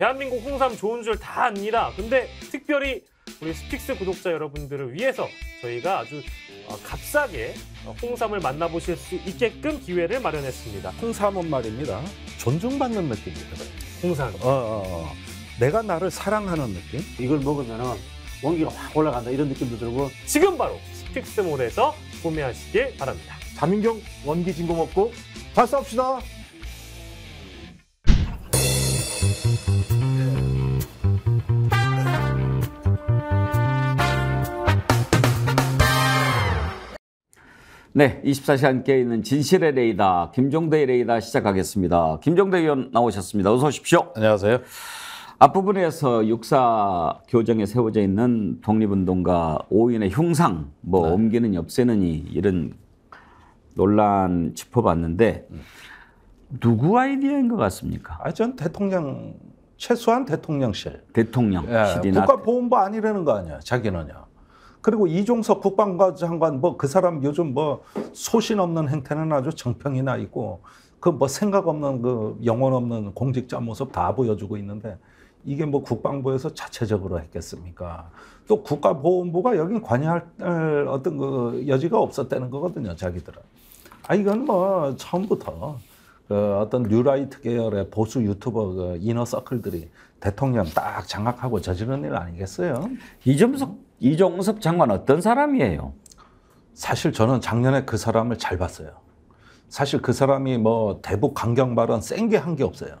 대한민국 홍삼 좋은 줄 다 압니다. 근데 특별히 우리 스픽스 구독자 여러분들을 위해서 저희가 아주 어, 값싸게 어, 홍삼을 만나보실 수 있게끔 기회를 마련했습니다. 홍삼은 말입니다. 존중받는 느낌입니다 홍삼. 어, 어, 어. 내가 나를 사랑하는 느낌? 이걸 먹으면 원기가 확 올라간다 이런 느낌도 들고 지금 바로 스픽스몰에서 구매하시길 바랍니다. 자민경 원기 진공 업고 발사합시다. 네, 24시간 깨있는 어 진실의 레이다, 김종대의 레이다 시작하겠습니다. 김종대 의원 나오셨습니다. 어서 오십시오. 안녕하세요. 앞부분에서 육사 교정에 세워져 있는 독립운동가 5인의 흉상, 뭐 네. 옮기는 없애느니 이런 논란 짚어봤는데 누구 아이디어인 것 같습니까? 아, 전 대통령 최소한 대통령실. 대통령실이나 예, 국가보훈부 아니라는 거 아니야, 자기는요. 그리고 이종석 국방부 장관 뭐 그 사람 요즘 뭐 소신 없는 행태는 아주 정평이 나 있고 그 뭐 생각 없는 그 영혼 없는 공직자 모습 다 보여주고 있는데 이게 뭐 국방부에서 자체적으로 했겠습니까? 또 국가보훈부가 여긴 관여할 어떤 그 여지가 없었다는 거거든요, 자기들은. 아, 이건 뭐 처음부터 그 어떤 뉴라이트 계열의 보수 유튜버 그 이너 서클들이 대통령 딱 장악하고 저지른 일 아니겠어요? 이점석 이종섭 장관 어떤 사람이에요? 사실 저는 작년에 그 사람을 잘 봤어요. 사실 그 사람이 뭐 대북 강경 발언 센 게 한 게 없어요.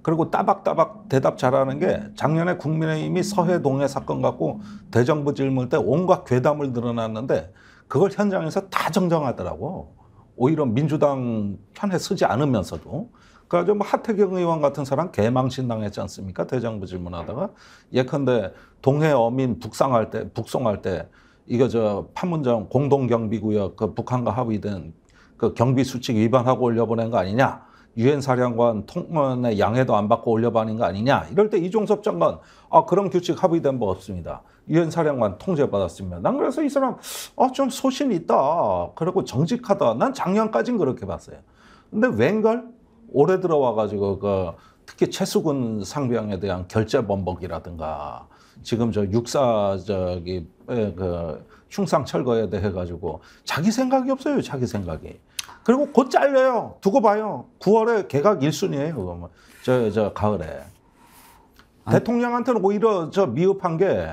그리고 따박따박 대답 잘하는 게 작년에 국민의힘이 서해동해 사건 갖고 대정부 질문 때 온갖 괴담을 늘어놨는데 그걸 현장에서 다 정정하더라고. 오히려 민주당 편에 쓰지 않으면서도. 그래가뭐 하태경 의원 같은 사람 개망신 당했지 않습니까? 대정부 질문하다가. 예컨대 동해 어민 북상할 때 북송할 때 이거 저 판문점 공동 경비구역 그 북한과 합의된 그 경비 수칙 위반하고 올려보낸 거 아니냐? 유엔 사령관 통문의 양해도 안 받고 올려보낸 거 아니냐? 이럴 때 이종섭 장관 아 그런 규칙 합의된 바 없습니다. 유엔 사령관 통제받았습니다. 난 그래서 이 사람 아 좀 소신 있다. 그리고 정직하다. 난 작년까진 그렇게 봤어요. 근데 웬걸 올해 들어와 가지고 그 특히 최수근 상병에 대한 결제 범벅이라든가 지금 저 육사 저기 예, 그 흉상 철거에 대해 가지고 자기 생각이 없어요. 자기 생각이. 그리고 곧 잘려요. 두고 봐요. 9월에 개각 1순위에요 그러면 저저 가을에. 아. 대통령한테는 오히려 뭐 저 미흡한 게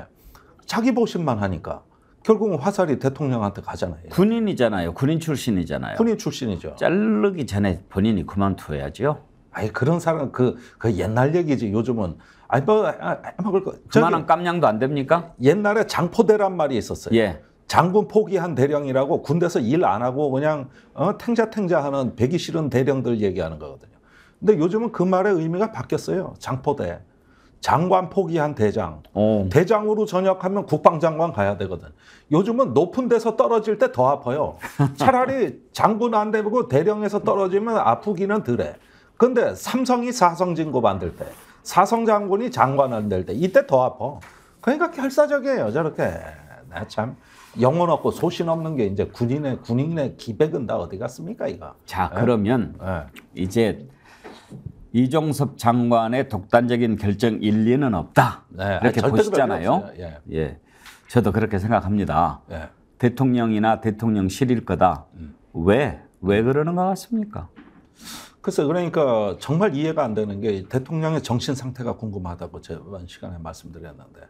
자기 보신만 하니까 결국은 화살이 대통령한테 가잖아요. 군인이잖아요. 군인 출신이잖아요. 군인 출신이죠. 자르기 전에 본인이 그만둬야죠. 아니 그런 사람 그, 그 옛날 얘기지 요즘은 아니 뭐 아, 아, 아 뭐, 그럴 거 그만한 깜냥도 안 됩니까? 옛날에 장포대란 말이 있었어요. 예. 장군 포기한 대령이라고 군대에서 일 안 하고 그냥 어, 탱자탱자하는 배기 싫은 대령들 얘기하는 거거든요. 근데 요즘은 그 말의 의미가 바뀌었어요. 장포대. 장관 포기한 대장. 오. 어. 대장으로 전역하면 국방장관 가야 되거든. 요즘은 높은 데서 떨어질 때 더 아파요. 차라리 장군 안 되고 대령에서 떨어지면 아프기는 덜해. 근데 삼성이 사성진고 만들 때, 사성장군이 장관 만들 때, 이때 더 아파. 그러니까 결사적이에요, 저렇게. 나 참. 영혼 없고 소신 없는 게 이제 군인의, 군인의 기백은 다 어디 갔습니까, 이거. 자, 네? 그러면 네. 이제 이종섭 장관의 독단적인 결정 일리는 없다. 네, 이렇게 아니, 보시잖아요. 예. 예. 저도 그렇게 생각합니다. 예. 대통령이나 대통령실일 거다. 음. 왜? 왜 그러는 것 같습니까? 그래서 그러니까 정말 이해가 안 되는 게 대통령의 정신 상태가 궁금하다고 저번 시간에 말씀드렸는데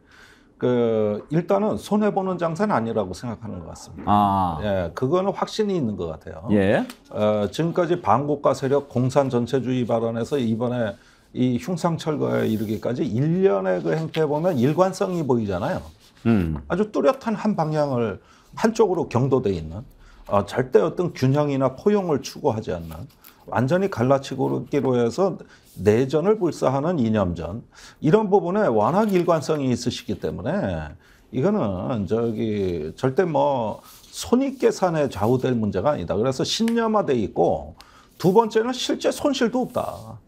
그 일단은 손해 보는 장사는 아니라고 생각하는 것 같습니다. 아. 예, 그거는 확신이 있는 것 같아요. 예. 어, 지금까지 반국가 세력 공산 전체주의 발언에서 이번에 이 흉상철거에 이르기까지 일련의그 행태 보면 일관성이 보이잖아요. 음. 아주 뚜렷한 한 방향을 한쪽으로 경도돼 있는 어, 절대 어떤 균형이나 포용을 추구하지 않는 완전히 갈라치기로 해서 내전을 불사하는 이념전 이런 부분에 워낙 일관성이 있으시기 때문에 이거는 저기 절대 뭐 손익 계산에 좌우될 문제가 아니다. 그래서 신념화돼 있고 두 번째는 실제 손실도 없다.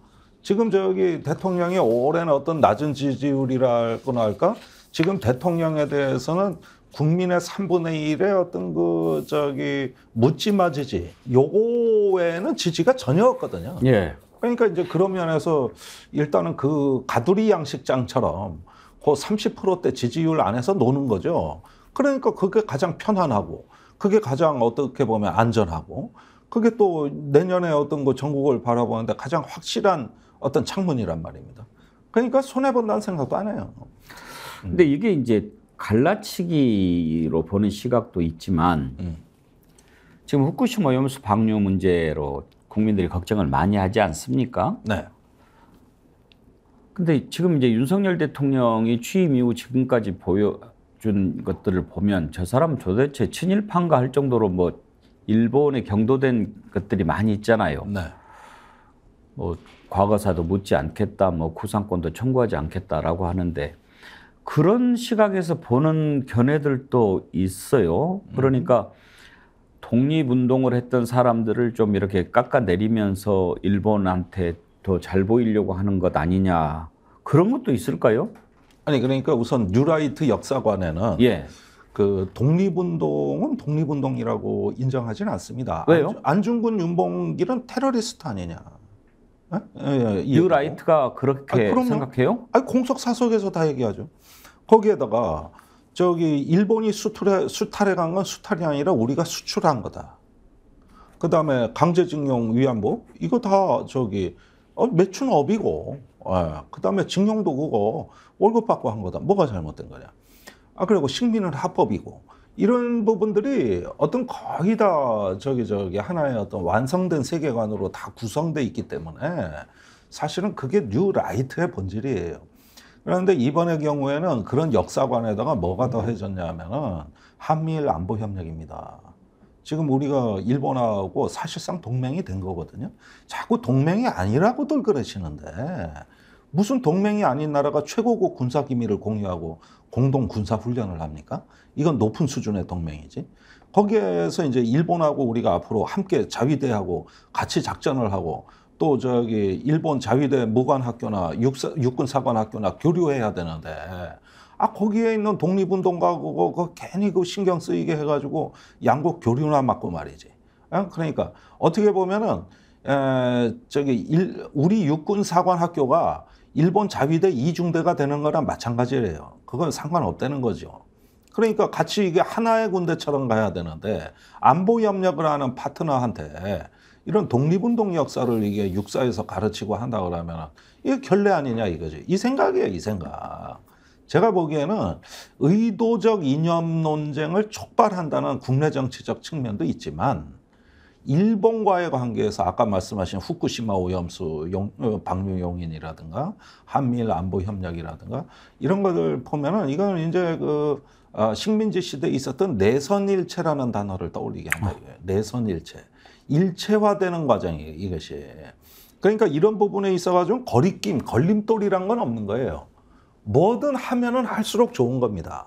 지금 저기 대통령이 올해는 어떤 낮은 지지율이라거나 할까? 지금 대통령에 대해서는 국민의 3분의 1의 어떤 그 저기 묻지마 지지 요거에는 지지가 전혀 없거든요. 예. 그러니까 이제 그런 면에서 일단은 그 가두리 양식장처럼 그 30%대 지지율 안에서 노는 거죠. 그러니까 그게 가장 편안하고 그게 가장 어떻게 보면 안전하고 그게 또 내년에 어떤 거 그 전국을 바라보는데 가장 확실한 어떤 창문이란 말입니다. 그러니까 손해 본다는 생각도 안 해요. 근데 이게 이제 갈라치기로 보는 시각도 있지만 음. 지금 후쿠시마 오염수 방류 문제로 국민들이 걱정을 많이 하지 않습니까? 네. 근데 지금 이제 윤석열 대통령이 취임 이후 지금까지 보여준 것들을 보면 저 사람 도대체 친일파인가 할 정도로 뭐 일본에 경도된 것들이 많이 있잖아요. 네. 뭐 과거사도 묻지 않겠다, 뭐 구상권도 청구하지 않겠다라고 하는데 그런 시각에서 보는 견해들도 있어요. 그러니까 독립운동을 했던 사람들을 좀 이렇게 깎아내리면서 일본한테 더 잘 보이려고 하는 것 아니냐. 그런 것도 있을까요? 아니, 그러니까 우선 뉴라이트 역사관에는 예. 그 독립운동은 독립운동이라고 인정하지는 않습니다. 왜요? 안중근 윤봉길은 테러리스트 아니냐. 어? 예, 뉴라이트가 예, 예. 그렇게 아, 생각해요? 아 공석 사석에서 다 얘기하죠. 거기에다가 저기 일본이 수탈해, 수탈해 간건 수탈이 아니라 우리가 수출한 거다. 그 다음에 강제징용 위안부 이거 다 저기 어, 매춘 업이고 예. 그 다음에 징용도 그거 월급 받고 한 거다. 뭐가 잘못된 거냐. 아 그리고 식민은 합법이고 이런 부분들이 어떤 거의 다 저기 저기 하나의 어떤 완성된 세계관으로 다 구성돼 있기 때문에 사실은 그게 뉴 라이트의 본질이에요. 그런데 이번의 경우에는 그런 역사관에다가 뭐가 더해졌냐면은 하 한미일 안보 협력입니다. 지금 우리가 일본하고 사실상 동맹이 된 거거든요. 자꾸 동맹이 아니라고들 그러시는데 무슨 동맹이 아닌 나라가 최고급 군사 기밀을 공유하고 공동 군사 훈련을 합니까? 이건 높은 수준의 동맹이지. 거기에서 이제 일본하고 우리가 앞으로 함께 자위대하고 같이 작전을 하고 또 저기 일본 자위대 무관학교나 육사, 육군사관학교나 교류해야 되는데 아 거기에 있는 독립운동가고 그 괜히 그 신경 쓰이게 해가지고 양국 교류나 맞고 말이지. 그러니까 어떻게 보면은 에, 저기 일, 우리 육군 사관학교가 일본 자위대 이중대가 되는 거랑 마찬가지예요. 그건 상관없다는 거죠. 그러니까 같이 이게 하나의 군대처럼 가야 되는데 안보 협력을 하는 파트너한테 이런 독립운동 역사를 이게 육사에서 가르치고 한다 그러면 이게 결례 아니냐 이거지. 이 생각이에요, 이 생각. 제가 보기에는 의도적 이념 논쟁을 촉발한다는 국내 정치적 측면도 있지만 일본과의 관계에서 아까 말씀하신 후쿠시마 오염수 용, 어, 방류 용인이라든가 한미일 안보 협력이라든가 이런 것들 보면은 이건 이제 그 어, 식민지 시대에 있었던 내선일체라는 단어를 떠올리게 한다. 이거예요. 내선일체. 일체화되는 과정이에요, 이것이. 그러니까 이런 부분에 있어가지고 거리낌, 걸림돌이란 건 없는 거예요. 뭐든 하면은 할수록 좋은 겁니다.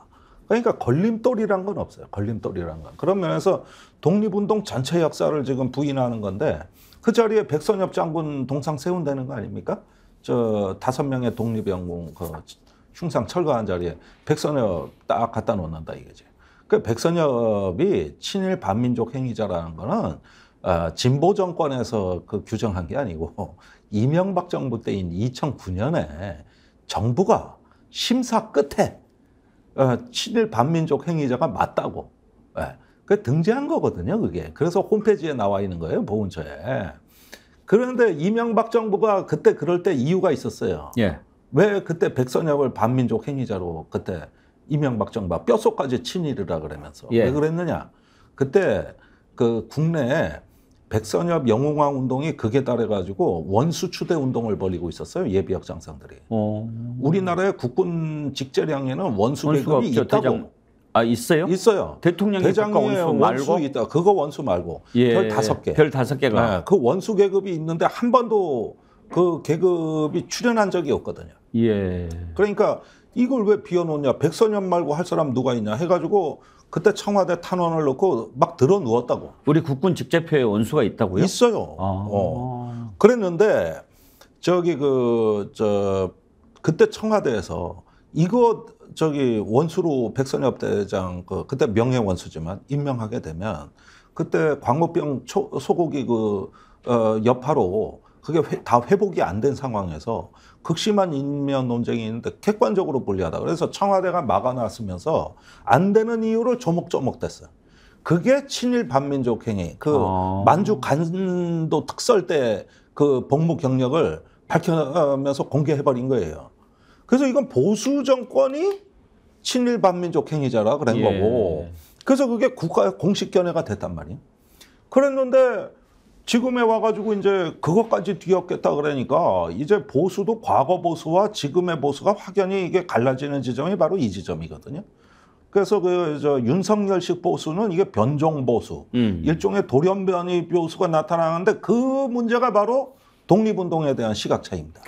그러니까 걸림돌이란 건 없어요. 걸림돌이란 건. 그런 면에서 독립운동 전체 역사를 지금 부인하는 건데 그 자리에 백선엽 장군 동상 세운다는 거 아닙니까? 저 다섯 명의 독립영웅 그 흉상 철거한 자리에 백선엽 딱 갖다 놓는다 이거지. 그 백선엽이 친일 반민족 행위자라는 거는 어, 진보 정권에서 그 규정한 게 아니고 이명박 정부 때인 2009년에 정부가 심사 끝에 어, 친일 반민족 행위자가 맞다고. 예. 그 등재한 거거든요, 그게. 그래서 홈페이지에 나와 있는 거예요, 보훈처에. 그런데 이명박 정부가 그때 그럴 때 이유가 있었어요. 예. 왜 그때 백선엽을 반민족 행위자로 그때 이명박 정부가 뼛속까지 친일이라 그러면서 예. 왜 그랬느냐. 그때 그 국내에 백선엽 영웅왕 운동이 극에 따라가지고 원수 추대 운동을 벌이고 있었어요. 예비역 장상들이. 어. 우리나라의 국군 직제량에는 원수 계급이 있다고. 아 있어요? 있어요. 대통령이 대장의 원수, 말고? 있다. 그거 원수 말고 예, 별 다섯 개. 별 다섯 개가. 네, 그 원수 계급이 있는데 한 번도 그 계급이 출연한 적이 없거든요. 예. 그러니까 이걸 왜 비워놓냐 백선현 말고 할 사람 누가 있냐 해가지고 그때 청와대 탄원을 넣고 막 들어 누웠다고 우리 국군 직제표에 원수가 있다고요? 있어요 아. 어. 그랬는데 저기 그 저 그때 청와대에서 이거 저기 원수로 백선엽 대장 그 그때 명예 원수지만 임명하게 되면 그때 광우병 소고기 그 어, 여파로 그게 회, 다 회복이 안 된 상황에서 극심한 인면 논쟁이 있는데 객관적으로 불리하다. 그래서 청와대가 막아놨으면서 안 되는 이유로 조목조목 됐어요 그게 친일 반민족 행위. 그 아... 만주 간도 특설 때 그 복무 경력을 밝혀면서 내 공개해버린 거예요. 그래서 이건 보수 정권이 친일 반민족 행위자라 그런 예. 거고. 그래서 그게 국가의 공식 견해가 됐단 말이에요. 그랬는데 지금에 와가지고 이제 그것까지 뒤엎겠다 그러니까 이제 보수도 과거 보수와 지금의 보수가 확연히 이게 갈라지는 지점이 바로 이 지점이거든요. 그래서 그저 윤석열식 보수는 이게 변종 보수, 음. 일종의 돌연변이 보수가 나타나는데 그 문제가 바로 독립운동에 대한 시각 차이입니다.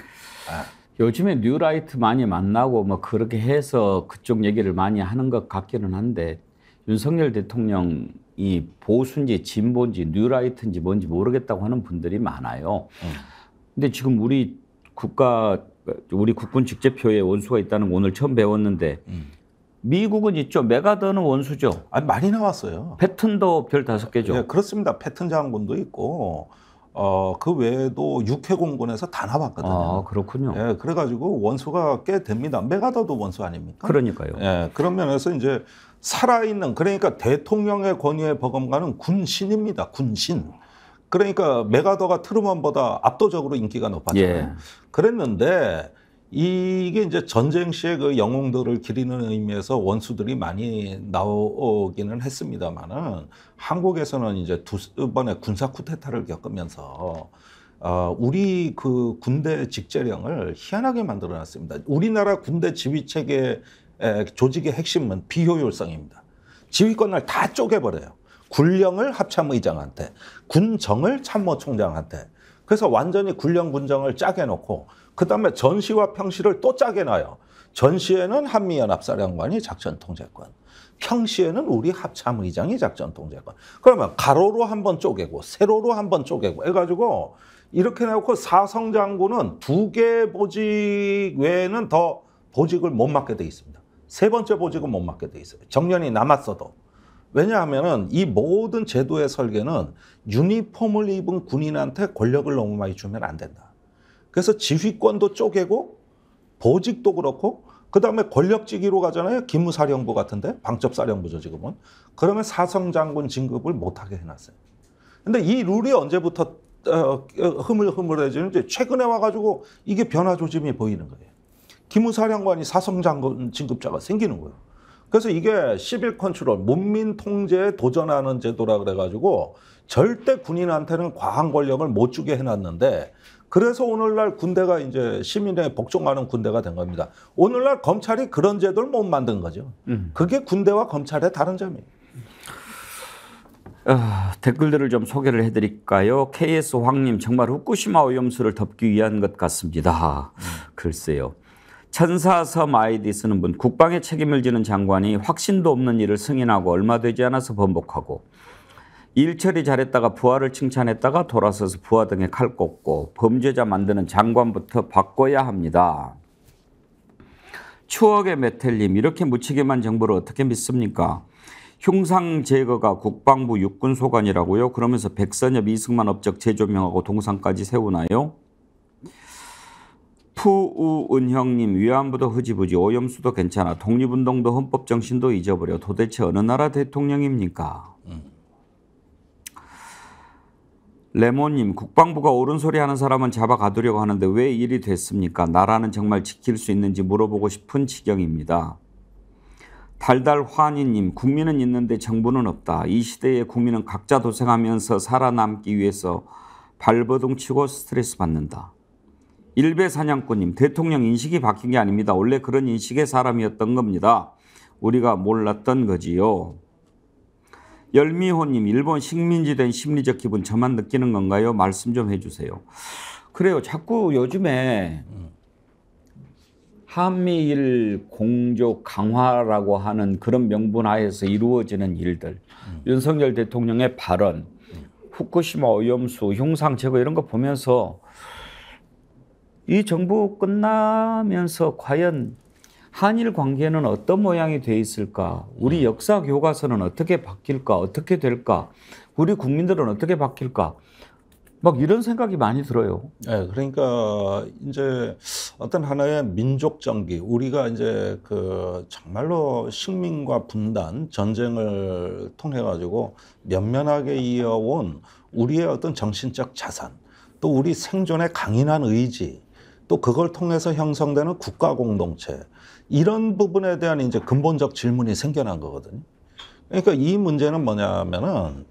아. 요즘에 뉴라이트 많이 만나고 뭐 그렇게 해서 그쪽 얘기를 많이 하는 것 같기는 한데 윤석열 대통령 이 보수인지 진보인지 뉴라이트인지 뭔지 모르겠다고 하는 분들이 많아요. 근데 지금 우리 국가 우리 국군 직제표에 원수가 있다는 거 오늘 처음 배웠는데 음. 미국은 있죠. 메가더는 원수죠. 아 많이 나왔어요. 패튼도 별 다섯 개죠. 네, 그렇습니다. 패튼 장군도 있고 어, 그 외에도 육해공군에서 다 나왔거든요. 아, 그렇군요. 예, 그래가지고 원수가 꽤 됩니다. 메가더도 원수 아닙니까? 그러니까요. 예, 그런 면에서 이제 살아있는 그러니까 대통령의 권위에 버금가는 군신입니다. 군신. 그러니까 메가더가 트루먼보다 압도적으로 인기가 높았잖아요. 예. 그랬는데 이게 이제 전쟁 시에 그 영웅들을 기리는 의미에서 원수들이 많이 나오기는 했습니다만은 한국에서는 이제 두 번의 군사 쿠데타를 겪으면서 어, 우리 그 군대 직제령을 희한하게 만들어 놨습니다. 우리나라 군대 지휘 체계 조직의 핵심은 비효율성입니다. 지휘권을 다 쪼개버려요. 군령을 합참의장한테, 군정을 참모총장한테. 그래서 완전히 군령 군정을 짜게 놓고 그 다음에 전시와 평시를 또 짜게 놔요. 전시에는 한미연합사령관이 작전통제권, 평시에는 우리 합참의장이 작전통제권. 그러면 가로로 한 번 쪼개고 세로로 한 번 쪼개고 해가지고 이렇게 해놓고 사성장군은 두 개 보직 외에는 더 보직을 못 맡게 돼 있습니다. 세 번째 보직은 못 맡게 돼 있어요. 정년이 남았어도. 왜냐하면이 모든 제도의 설계는 유니폼을 입은 군인한테 권력을 너무 많이 주면 안 된다. 그래서 지휘권도 쪼개고 보직도 그렇고 그다음에 권력지기로 가잖아요. 기무사령부 같은데 방첩사령부죠 지금은. 그러면 사성장군 진급을 못하게 해놨어요. 근데 이 룰이 언제부터 어, 어, 흐물흐물해지는지 최근에 와가지고 이게 변화 조짐이 보이는 거예요. 기무사령관이 사성장군 진급자가 생기는 거예요. 그래서 이게 시빌 컨트롤, 문민 통제에 도전하는 제도라 그래가지고 절대 군인한테는 과한 권력을 못 주게 해놨는데 그래서 오늘날 군대가 이제 시민에 복종하는 군대가 된 겁니다. 오늘날 검찰이 그런 제도를 못 만든 거죠. 음. 그게 군대와 검찰의 다른 점이에요. 어, 댓글들을 좀 소개를 해드릴까요? KS 황님 정말 후쿠시마 오염수를 덮기 위한 것 같습니다. 글쎄요. 천사섬 아이디 쓰는 분, 국방에 책임을 지는 장관이 확신도 없는 일을 승인하고 얼마 되지 않아서 번복하고 일 처리 잘했다가 부하를 칭찬했다가 돌아서서 부하 등에 칼 꽂고 범죄자 만드는 장관부터 바꿔야 합니다. 추억의 메텔님 이렇게 무책임한 정보를 어떻게 믿습니까? 흉상 제거가 국방부 육군 소관이라고요? 그러면서 백선엽 이승만 업적 재조명하고 동상까지 세우나요? 푸우은형님 위안부도 흐지부지 오염수도 괜찮아 독립운동도 헌법 정신도 잊어버려 도대체 어느 나라 대통령입니까? 음. 레몬님 국방부가 옳은 소리 하는 사람은 잡아 가두려고 하는데 왜 일이 됐습니까? 나라는 정말 지킬 수 있는지 물어보고 싶은 지경입니다. 달달환희님 국민은 있는데 정부는 없다. 이 시대에 국민은 각자 도생하면서 살아남기 위해서 발버둥치고 스트레스 받는다. 일베 사냥꾼님, 대통령 인식이 바뀐 게 아닙니다. 원래 그런 인식의 사람이었던 겁니다. 우리가 몰랐던 거지요. 열미호님, 일본 식민지된 심리적 기분 저만 느끼는 건가요? 말씀 좀 해주세요. 그래요. 자꾸 요즘에 한미일 공조 강화라고 하는 그런 명분 하에서 이루어지는 일들, 음. 윤석열 대통령의 발언, 후쿠시마 오염수, 흉상 제거 이런 거 보면서 이 정부 끝나면서 과연 한일 관계는 어떤 모양이 돼 있을까? 우리 네. 역사 교과서는 어떻게 바뀔까? 어떻게 될까? 우리 국민들은 어떻게 바뀔까? 막 이런 생각이 많이 들어요. 네, 그러니까 이제 어떤 하나의 민족 정기, 우리가 이제 그 정말로 식민과 분단, 전쟁을 통해 가지고 면면하게 이어온 우리의 어떤 정신적 자산, 또 우리 생존에 강인한 의지, 또 그걸 통해서 형성되는 국가 공동체 이런 부분에 대한 이제 근본적 질문이 생겨난 거거든요. 그러니까 이 문제는 뭐냐면은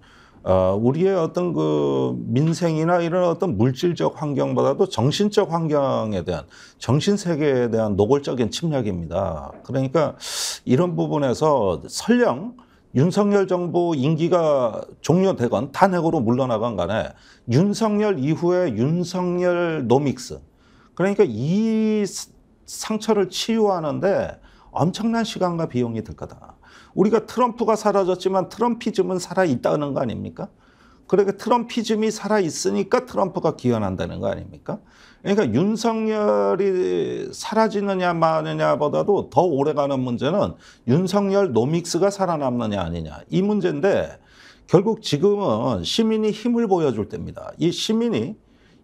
어, 우리의 어떤 그 민생이나 이런 어떤 물질적 환경보다도 정신적 환경에 대한 정신 세계에 대한 노골적인 침략입니다. 그러니까 이런 부분에서 설령 윤석열 정부 임기가 종료되건 탄핵으로 물러나건 간에 윤석열 이후에 윤석열 노믹스 그러니까 이 상처를 치유하는데 엄청난 시간과 비용이 들 거다. 우리가 트럼프가 사라졌지만 트럼피즘은 살아있다는 거 아닙니까? 그러니까 트럼피즘이 살아있으니까 트럼프가 기원한다는 거 아닙니까? 그러니까 윤석열이 사라지느냐 마느냐보다도 더 오래가는 문제는 윤석열 노믹스가 살아남느냐 아니냐 이 문제인데 결국 지금은 시민이 힘을 보여줄 때입니다. 이 시민이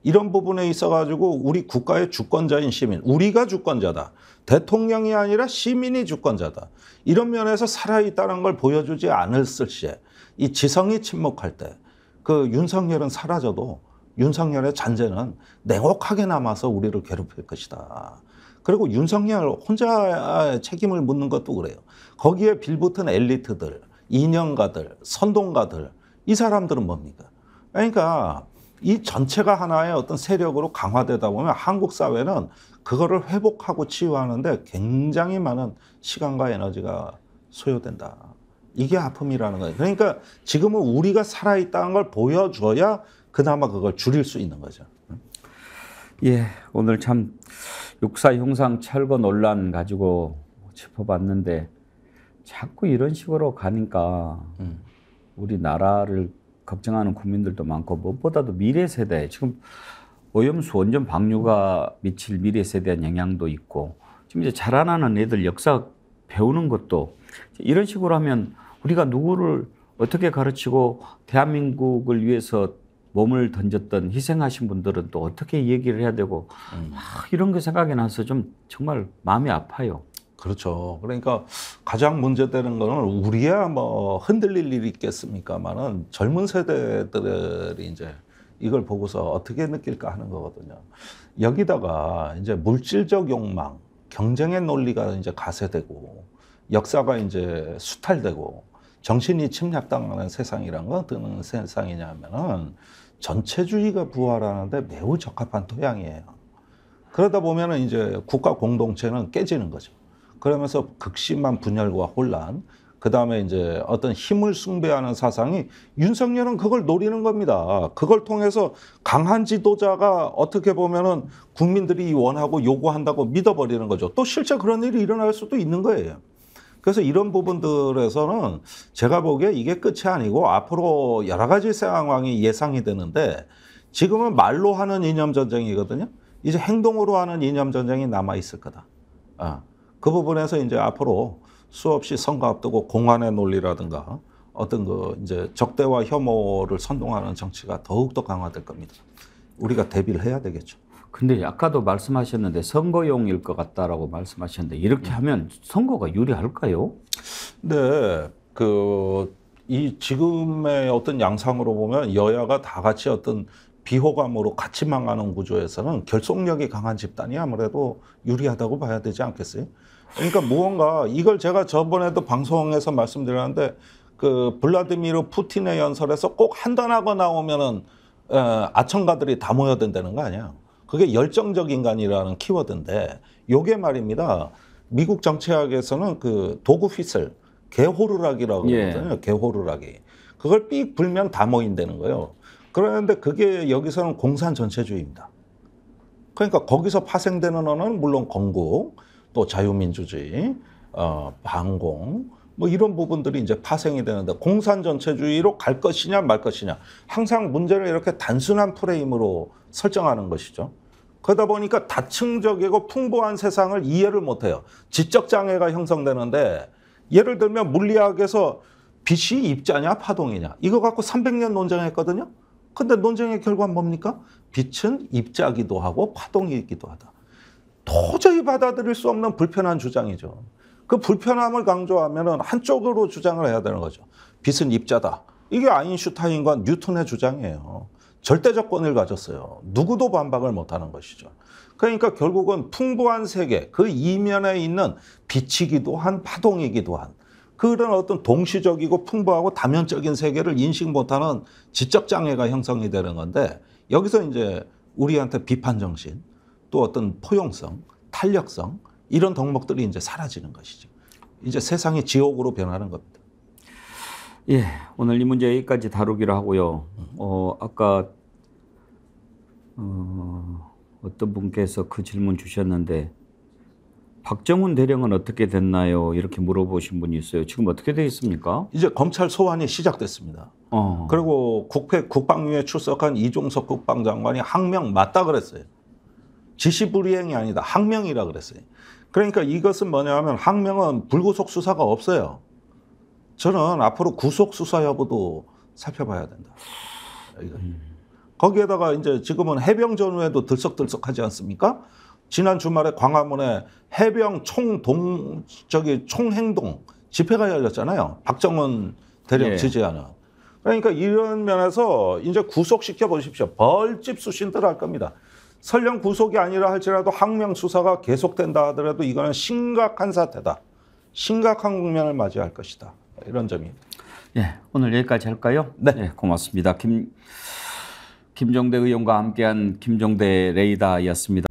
이런 부분에 있어가지고 우리 국가의 주권자인 시민, 우리가 주권자다. 대통령이 아니라 시민이 주권자다. 이런 면에서 살아있다는 걸 보여주지 않았을 시에 이 지성이 침묵할 때 그 윤석열은 사라져도 윤석열의 잔재는 냉혹하게 남아서 우리를 괴롭힐 것이다. 그리고 윤석열 혼자 책임을 묻는 것도 그래요. 거기에 빌붙은 엘리트들, 인형가들, 선동가들, 이 사람들은 뭡니까? 그러니까 이 전체가 하나의 어떤 세력으로 강화되다 보면 한국 사회는 그거를 회복하고 치유하는데 굉장히 많은 시간과 에너지가 소요된다. 이게 아픔이라는 거예요. 그러니까 지금은 우리가 살아있다는 걸 보여줘야 그나마 그걸 줄일 수 있는 거죠. 예, 오늘 참 육사 흉상 철거 논란 가지고 짚어봤는데 자꾸 이런 식으로 가니까 음. 우리나라를 걱정하는 국민들도 많고 무엇보다도 미래 세대 지금 오염수 원전 방류가 미칠 미래 세대에 한 영향도 있고 지금 이제 자라나는 애들 역사 배우는 것도 이런 식으로 하면 우리가 누구를 어떻게 가르치고 대한민국을 위해서 몸을 던졌던 희생하신 분들은 또 어떻게 얘기를 해야 되고 막 음. 아, 이런 거 생각이 나서 좀 정말 마음이 아파요. 그렇죠. 그러니까 가장 문제되는 거는 우리야 뭐 흔들릴 일이 있겠습니까만은 젊은 세대들이 이제 이걸 보고서 어떻게 느낄까 하는 거거든요. 여기다가 이제 물질적 욕망, 경쟁의 논리가 이제 가세되고 역사가 이제 수탈되고 정신이 침략당하는 세상이란 건 어떤 세상이냐면은 전체주의가 부활하는데 매우 적합한 토양이에요. 그러다 보면은 이제 국가 공동체는 깨지는 거죠. 그러면서 극심한 분열과 혼란, 그 다음에 이제 어떤 힘을 숭배하는 사상이 윤석열은 그걸 노리는 겁니다. 그걸 통해서 강한 지도자가 어떻게 보면은 국민들이 원하고 요구한다고 믿어버리는 거죠. 또 실제 그런 일이 일어날 수도 있는 거예요. 그래서 이런 부분들에서는 제가 보기에 이게 끝이 아니고 앞으로 여러 가지 상황이 예상이 되는데 지금은 말로 하는 이념 전쟁이거든요. 이제 행동으로 하는 이념 전쟁이 남아 있을 거다. 어. 그 부분에서 이제 앞으로 수없이 선거 앞두고 공안의 논리라든가 어떤 그 이제 적대와 혐오를 선동하는 정치가 더욱더 강화될 겁니다. 우리가 대비를 해야 되겠죠. 근데 아까도 말씀하셨는데 선거용일 것 같다라고 말씀하셨는데 이렇게 음. 하면 선거가 유리할까요? 네, 그 이 지금의 어떤 양상으로 보면 여야가 다 같이 어떤 비호감으로 같이 망하는 구조에서는 결속력이 강한 집단이 아무래도 유리하다고 봐야 되지 않겠어요? 그러니까 무언가 이걸 제가 저번에도 방송에서 말씀드렸는데 그 블라디미르 푸틴의 연설에서 꼭 한단어가 나오면은 아청가들이 다 모여든다는 거 아니야? 그게 열정적 인간이라는 키워드인데 요게 말입니다. 미국 정치학에서는 그 도구 휘슬 개호루라기라고 예. 그러거든요. 예. 개호루라기. 그걸 삑 불면 다 모인다는 거예요. 그런데 그게 여기서는 공산 전체주의입니다. 그러니까 거기서 파생되는 언어는 물론 건국, 또 자유민주주의, 어, 반공, 뭐 이런 부분들이 이제 파생이 되는데 공산 전체주의로 갈 것이냐 말 것이냐. 항상 문제를 이렇게 단순한 프레임으로 설정하는 것이죠. 그러다 보니까 다층적이고 풍부한 세상을 이해를 못해요. 지적 장애가 형성되는데 예를 들면 물리학에서 빛이 입자냐 파동이냐 이거 갖고 300년 논쟁했거든요. 근데 논쟁의 결과는 뭡니까? 빛은 입자기도 하고 파동이기도 하다. 도저히 받아들일 수 없는 불편한 주장이죠. 그 불편함을 강조하면 한쪽으로 주장을 해야 되는 거죠. 빛은 입자다. 이게 아인슈타인과 뉴턴의 주장이에요. 절대적 권을 가졌어요. 누구도 반박을 못하는 것이죠. 그러니까 결국은 풍부한 세계, 그 이면에 있는 빛이기도 한 파동이기도 한 그런 어떤 동시적이고 풍부하고 다면적인 세계를 인식 못하는 지적 장애가 형성이 되는 건데 여기서 이제 우리한테 비판 정신 또 어떤 포용성, 탄력성 이런 덕목들이 이제 사라지는 것이죠. 이제 세상이 지옥으로 변하는 겁니다. 예, 오늘 이 문제 여기까지 다루기로 하고요. 어, 아까 어, 어떤 분께서 그 질문 주셨는데 박정훈 대령은 어떻게 됐나요? 이렇게 물어보신 분이 있어요. 지금 어떻게 되어 있습니까? 이제 검찰 소환이 시작됐습니다. 어. 그리고 국회 국방위에 출석한 이종석 국방장관이 항명 맞다 그랬어요. 지시불이행이 아니다. 항명이라 그랬어요. 그러니까 이것은 뭐냐면 하 항명은 불구속 수사가 없어요. 저는 앞으로 구속 수사 여부도 살펴봐야 된다. 이거. 음. 거기에다가 이제 지금은 해병 전후에도 들썩들썩하지 않습니까? 지난 주말에 광화문에 해병 총동 저기 총행동 집회가 열렸잖아요. 박정은 대령 예. 지지하는. 그러니까 이런 면에서 이제 구속시켜 보십시오. 벌집 수신들 할 겁니다. 설령 구속이 아니라 할지라도 항명 수사가 계속된다 하더라도 이거는 심각한 사태다. 심각한 국면을 맞이할 것이다. 이런 점이. 예, 오늘 여기까지 할까요? 네, 예, 고맙습니다. 김 김종대 의원과 함께한 김종대 레이다였습니다.